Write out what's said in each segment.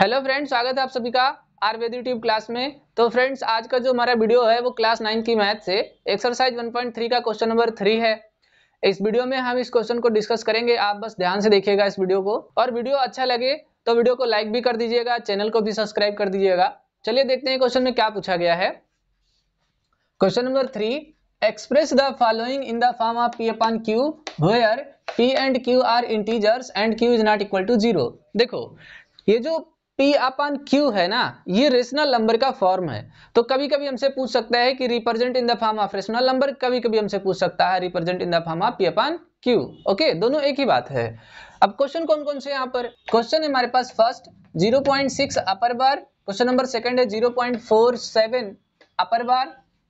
hello friends स्वागत है आप सभी का आयुर्वेद यूट्यूब क्लास में तो फ्रेंड्स आज का जो हमारा वीडियो है वो क्लास नाइन की मैथ से एक्सरसाइज 1.3 का क्वेश्चन नंबर थ्री है इस वीडियो में हम इस क्वेश्चन को डिस्कस करेंगे आप बस ध्यान से देखिएगा इस वीडियो को और वीडियो अच्छा लगे तो वीडियो को लाइक भी कर दीजिएगा चैनल को भी सब्सक्राइब कर दीजिएगा चलिए देखते हैं क्वेश्चन में क्या पूछा गया है question number three express the following in the form of P upon Q where P and Q are integers and Q is not equal to zero देखो ये जो P अपन Q है ना ये रेशनल नंबर का form है तो कभी कभी हमसे पूछ सकता है कि represent in the form of rational number कभी कभी हमसे पूछ सकता है represent in the form of P upon Q okay दोनों एक ही बात है अब क्वेश्चन कौन कौन से यहाँ पर क्वेश्चन है हमारे पास first 0.6 upper bar question number second है 0.47 upper bar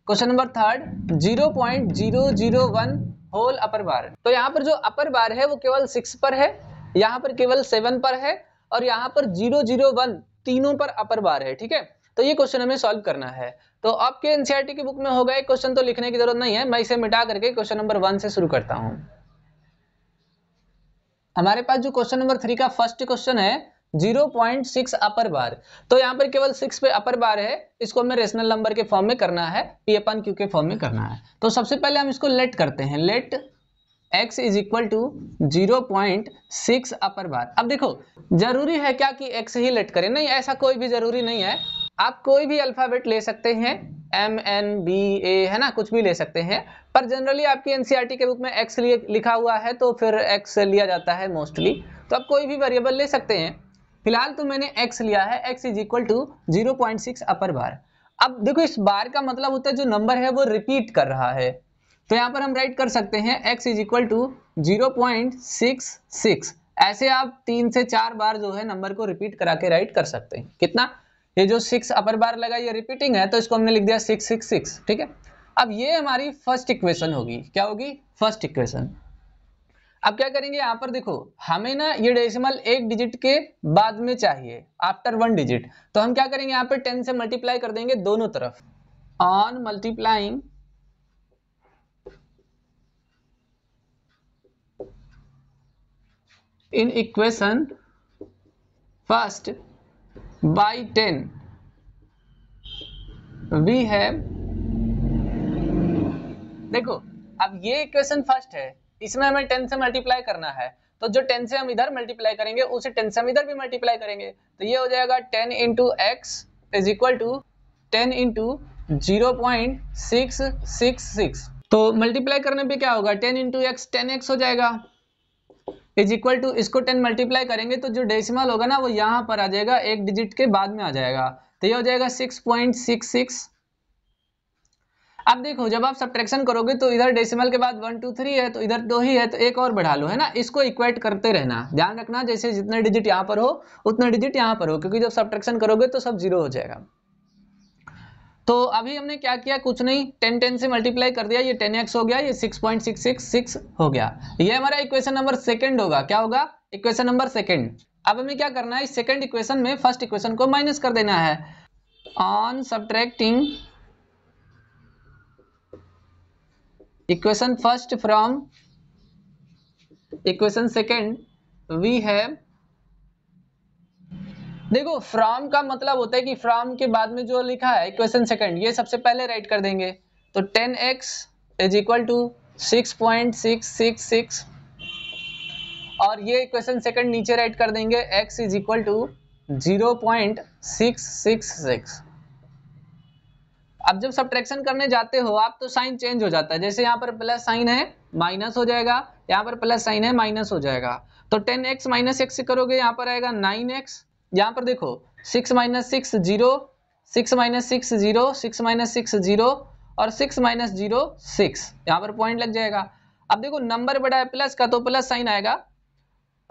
question number third 0.001 whole upper bar तो यहाँ पर जो अपर बार है वो केवल सिक्स पर है यहाँ पर केवल सेवन पर है और यहाँ पर जीरो जीरो वन तीनों पर अपर बार है ठीक है तो ये क्वेश्चन हमें सॉल्व करना है तो आपके एनसीईआरटी e की बुक में होगा एक क्वेश्चन तो लिखने की जरूरत नहीं है मैं इसे मिटा करके क्वेश्चन नंबर वन से शुरू करता हूँ हमारे पास जो क्वेश्चन नंबर थ्री का फर्स्ट क्वेश्चन है 0.6 अपर बार तो यहाँ पर केवल 6 पे अपर बार है इसको हमें रेशनल नंबर के फॉर्म में करना है पी अपन क्यू के फॉर्म में करना है तो सबसे पहले हम इसको लेट करते हैं let x is equal to zero point six upper bar अब देखो जरूरी है क्या कि x ही लेट करें नहीं ऐसा कोई भी जरूरी नहीं है आप कोई भी अल्फाबेट ले सकते हैं m n b a है ना कुछ भी ले सकते हैं पर जनरली आपकी एनसीईआरटी e के बुक में x लिए लिखा हुआ है तो फिर x लिया जाता है मोस्टली तो आप कोई भी वेरिएबल ले सकते हैं फिलहाल तो मैंने x लिया है x is equal to zero point six upper bar अब देखो इस बार का मतलब होता है जो नंबर है वो रिपीट कर रहा है तो यहाँ पर हम राइट कर सकते हैं x is equal to zero point six six ऐसे आप तीन से चार बार जो है नंबर को रिपीट करा के राइट कर सकते हैं कितना ये जो सिक्स अपर बार लगा ये रिपीटिंग है तो इसको हमने लिख दिया सिक्स सिक्स सिक्स ठीक है अब ये हमारी फर्स्ट इक्वेशन होगी क्या होगी फर्स्ट इक्वेशन अब क्या करेंगे यहाँ पर देखो हमें ना ये डेसिमल एक डिजिट के बाद में चाहिए आफ्टर वन डिजिट तो हम क्या करेंगे यहाँ पे टेन से मल्टीप्लाई कर देंगे दोनों तरफ on multiplying in equation first by 10 we have देखो अब ये इक्वेशन फर्स्ट है इसमें हमें टेन से मल्टीप्लाई करना है तो जो टेन से हम इधर मल्टीप्लाई करेंगे उसे टेन से हम इधर भी मल्टीप्लाई करेंगे तो ये हो जाएगा ten into X is equal to ten into zero point six six six तो मल्टीप्लाई करने पे क्या होगा ten into x ten X हो जाएगा इज इक्वल टू इसको टेन मल्टीप्लाई करेंगे तो जो डेसिमल होगा ना वो यहाँ पर आ जाएगा एक डिजिट के बाद में आ जाएगा तो ये हो जाएगा सिक्स पॉइंट सिक्स सिक्स अब देखो जब आप सब्ट्रैक्शन करोगे तो इधर डेसिमल के बाद वन टू थ्री है तो इधर दो ही है तो एक और बढ़ा लो है ना इसको इक्वेट करते रहना ध्यान रखना जैसे जितने डिजिट यहाँ पर हो उतने डिजिट यहाँ पर हो क्योंकि जब सब्ट्रैक्शन करोगे तो सब जीरो हो जाएगा तो अभी हमने क्या किया कुछ नहीं टेन टेन से मल्टीप्लाई कर दिया ये टेन एक्स हो गया ये six point six six six हो गया ये हमारा इक्वेशन नंबर सेकंड होगा क्या होगा इक्वेशन नंबर सेकंड अब हमें क्या करना है सेकंड इक्वेशन में फर्स्ट इक्वेशन को माइनस कर देना है on subtracting equation first from equation second we have देखो फ्रॉम का मतलब होता है कि फ्रॉम के बाद में जो लिखा है क्वेश्चन सेकंड ये सबसे पहले राइट कर देंगे तो ten x is equal to six point six six six और ये क्वेश्चन सेकंड नीचे राइट कर देंगे x is equal to zero point six six six अब जब सब ट्रैक्शन करने जाते हो आप तो साइन चेंज हो जाता है जैसे यहाँ पर प्लस साइन है माइनस हो जाएगा यहाँ पर प्लस साइन है माइनस हो जाएगा तो टेन एक्स माइनस एक्स करोगे यहाँ पर आएगा नाइन एक्स यहाँ पर देखो six minus six zero six minus six zero six minus six zero और सिक्स माइनस जीरो सिक्स यहाँ पर पॉइंट लग जाएगा अब देखो नंबर बड़ा है प्लस का तो प्लस साइन आएगा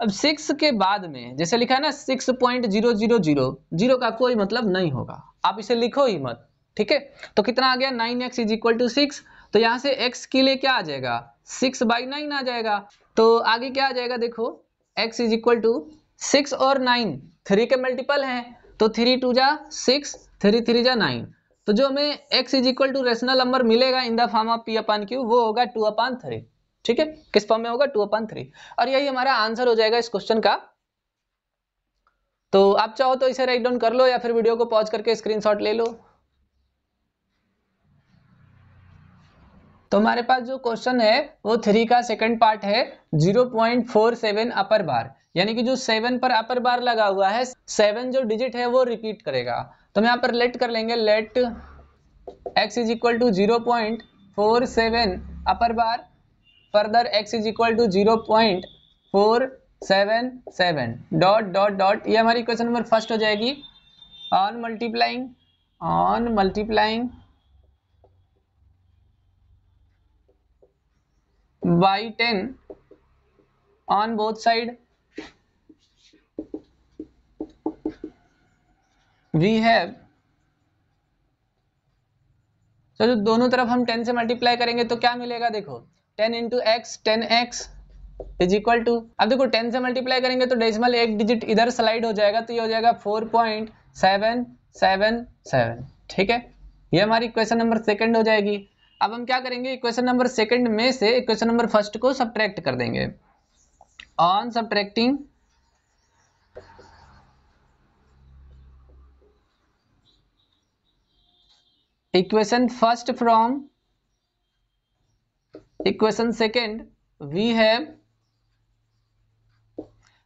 अब सिक्स के बाद में जैसे लिखा है ना six point zero zero zero zero का कोई मतलब नहीं होगा आप इसे लिखो ही मत ठीक है तो कितना आ गया nine x is equal to six तो यहाँ से एक्स के लिए क्या आ जाएगा सिक्स बाई नाइन आ जाएगा तो आगे क्या आ जाएगा देखो x is equal to six और नाइन थ्री के मल्टीपल हैं तो थ्री टू जा सिक्स थ्री थ्री जा नाइन तो जो हमें x is equal to rational number मिलेगा in the form of p upon q वो होगा टू अपान थ्री ठीक है किस फॉर्म में होगा टू अपान थ्री और यही हमारा आंसर हो जाएगा इस क्वेश्चन का तो आप चाहो तो इसे राइट डाउन कर लो या फिर वीडियो को पॉज करके शॉट ले लो तो हमारे पास जो क्वेश्चन है वो थ्री का सेकंड पार्ट है 0.47 अपर बार यानी कि जो सेवन पर अपर बार लगा हुआ है सेवन जो डिजिट है वो रिपीट करेगा तो हम यहाँ पर लेट कर लेंगे let x is equal to zero point four seven upper bar further x is equal to zero point four seven seven dot dot dot ये हमारी क्वेश्चन नंबर फर्स्ट हो जाएगी on multiplying on multiplying by ten on both side we have तो जो दोनों तरफ हम 10 से मल्टीप्लाई करेंगे तो क्या मिलेगा देखो 10 into x ten x is equal to अब देखो 10 से मल्टीप्लाई करेंगे तो डेसिमल एक डिजिट इधर स्लाइड हो जाएगा तो ये हो जाएगा 4.777 ठीक है ये हमारी क्वेश्चन नंबर सेकंड हो जाएगी अब हम क्या करेंगे क्वेश्चन नंबर सेकंड में से क्वेश्चन नंबर फर्स्ट को सब्ट्रैक्ट कर देंगे on subtracting equation first from equation second we है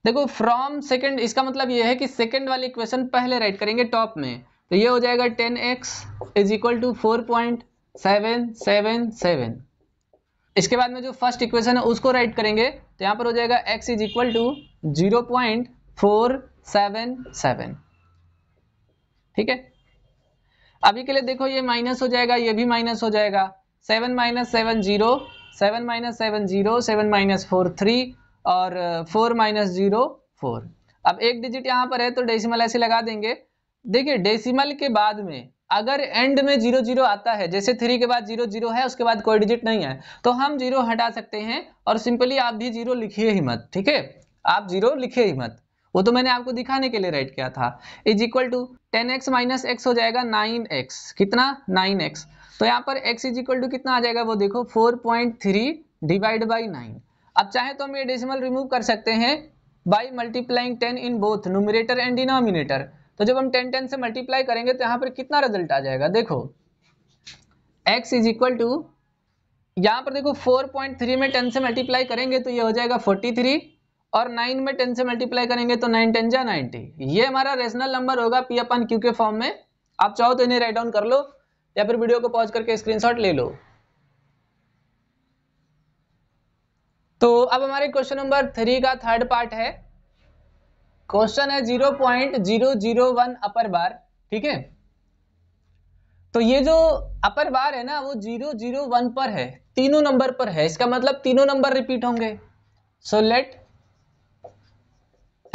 देखो फ्रॉम सेकंड इसका मतलब यह है कि सेकंड वाली इक्वेशन पहले राइट करेंगे टॉप में तो ये हो जाएगा ten x is equal to four point seven seven seven इसके बाद में जो फर्स्ट इक्वेशन है उसको राइट करेंगे तो यहां पर हो जाएगा x is equal to zero point four seven seven ठीक है अभी के लिए देखो ये माइनस हो जाएगा ये भी माइनस हो जाएगा seven minus seven zero seven minus seven zero seven minus four three और फोर माइनस जीरो फोर अब एक डिजिट यहाँ पर है तो डेसिमल ऐसे लगा देंगे देखिए डेसिमल के बाद में अगर एंड में जीरो जीरो आता है जैसे थ्री के बाद जीरो जीरो है उसके बाद कोई डिजिट नहीं है तो हम जीरो हटा सकते हैं और सिंपली आप भी जीरो लिखिए ही मत ठीक है आप जीरो लिखिए ही मत वो तो मैंने आपको दिखाने के लिए राइट किया था is equal to ten x minus x हो जाएगा नाइन एक्स कितना नाइन एक्स तो यहाँ पर एक्स इज इक्वल टू कितना आ जाएगा वो देखो four point three divide by nine अब चाहे तो हम ये डेसिमल रिमूव कर सकते हैं by multiplying ten in both nominator and denominator तो जब हम टेन टेन से मल्टीप्लाई करेंगे तो यहाँ पर कितना रिजल्ट आ जाएगा देखो एक्स इज इक्वल टू यहाँ पर देखो 4.3 में टेन से मल्टीप्लाई करेंगे तो ये हो जाएगा 43 और नाइन में टेन से मल्टीप्लाई करेंगे तो नाइन टेन जा नाइनटी ये हमारा रेशनल नंबर होगा पी अपन क्यू के फॉर्म में आप चाहो तो इन्हें राइट डाउन कर लो या फिर वीडियो को पॉज करके स्क्रीनशॉट ले लो तो अब हमारे क्वेश्चन नंबर थ्री का थर्ड पार्ट है क्वेश्चन है zero point zero zero one upper bar ठीक है तो ये जो अपर बार है ना वो जीरो जीरो वन पर है तीनों नंबर पर है इसका मतलब तीनों नंबर रिपीट होंगे so let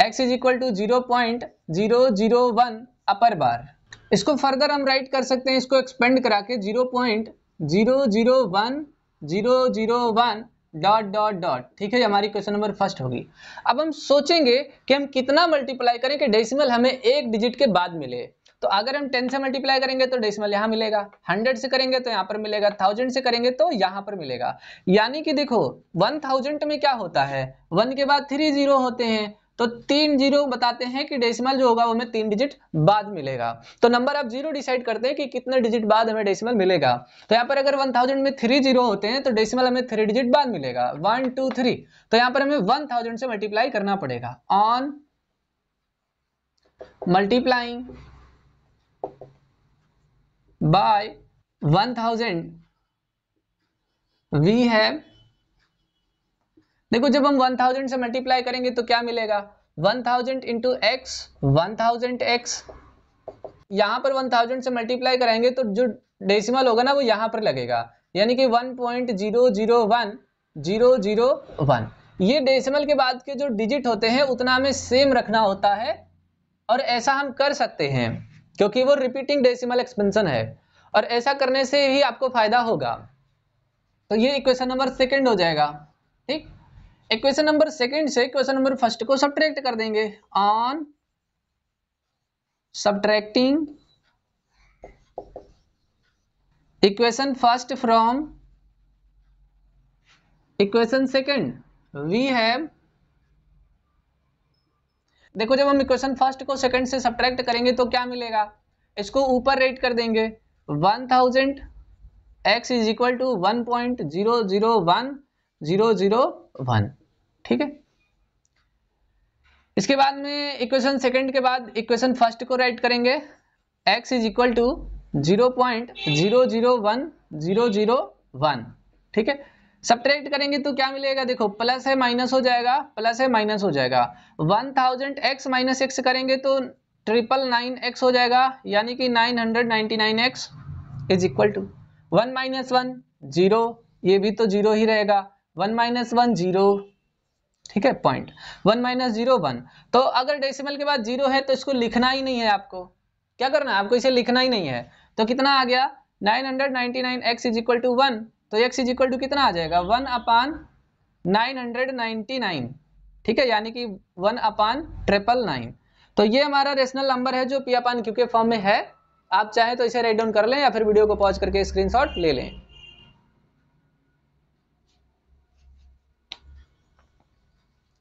x is equal to zero point zero zero one upper bar इसको फर्दर हम राइट कर सकते हैं इसको एक्सपेंड करा के zero point zero zero one zero zero one dot dot dot ठीक है हमारी क्वेश्चन नंबर फर्स्ट होगी अब हम सोचेंगे कि हम कितना मल्टीप्लाई करें कि डेसिमल हमें एक डिजिट के बाद मिले तो अगर हम टेन से मल्टीप्लाई करेंगे तो डेसिमल यहाँ मिलेगा हंड्रेड से करेंगे तो यहाँ पर मिलेगा थाउजेंड से करेंगे तो यहाँ पर मिलेगा यानी कि देखो वन थाउजेंड में क्या होता है वन के बाद थ्री जीरो होते हैं तो तीन जीरो बताते हैं कि डेसिमल जो होगा वो हमें तीन डिजिट बाद मिलेगा तो नंबर आप जीरो डिसाइड करते हैं कि कितने डिजिट बाद हमें डेसिमल मिलेगा तो यहाँ पर अगर 1000 में थ्री जीरो होते हैं तो डेसिमल हमें थ्री डिजिट बाद मिलेगा वन टू थ्री तो यहाँ पर हमें 1000 से मल्टीप्लाई करना पड़ेगा on multiplying by one thousand we have देखो जब हम 1000 से मल्टीप्लाई करेंगे तो क्या मिलेगा 1000 thousand into x one x पर 1000 से मल्टीप्लाई करेंगे तो जो डेसिमल होगा ना वो यहाँ पर लगेगा यानी कि 1.001001 ये डेसिमल के बाद के जो डिजिट होते हैं उतना हमें सेम रखना होता है और ऐसा हम कर सकते हैं क्योंकि वो रिपीटिंग डेसिमल एक्सपेंशन है और ऐसा करने से ही आपको फायदा होगा तो ये इक्वेशन नंबर सेकेंड हो जाएगा ठीक इक्वेशन नंबर सेकंड से क्वेश्चन नंबर फर्स्ट को सब्ट्रैक्ट कर देंगे on subtracting equation first from equation second we have देखो जब हम इक्वेशन फर्स्ट को सेकंड से सब्ट्रैक्ट करेंगे तो क्या मिलेगा इसको ऊपर रेट कर देंगे one thousand x is equal to one point zero zero one zero zero one ठीक है इसके बाद में इक्वेशन सेकंड के बाद इक्वेशन फर्स्ट को राइट करेंगे x is equal to zero point zero zero one zero zero one ठीक है सब्ट्रैक्ट करेंगे तो क्या मिलेगा देखो प्लस है माइनस हो जाएगा प्लस है माइनस हो जाएगा one thousand x minus x करेंगे तो ट्रिपल नाइन एक्स हो जाएगा यानी कि nine hundred ninety nine x is equal to one minus one zero ये भी तो जीरो ही रहेगा वन माइनस वन जीरो ठीक है point one minus zero one तो अगर डेसिमल के बाद जीरो है तो इसको लिखना ही नहीं है आपको क्या करना है आपको इसे लिखना ही नहीं है तो कितना आ गया nine hundred ninety nine x is equal to one तो एक्स इज इक्वल टू कितना आ जाएगा one upon nine hundred ninety nine ठीक है यानी कि वन अपान ट्रिपल नाइन तो ये हमारा रेशनल नंबर है जो पी अपान क्यू के फॉर्म में है आप चाहें तो इसे राइट डाउन कर लें या फिर वीडियो को पॉज करके स्क्रीनशॉट ले लें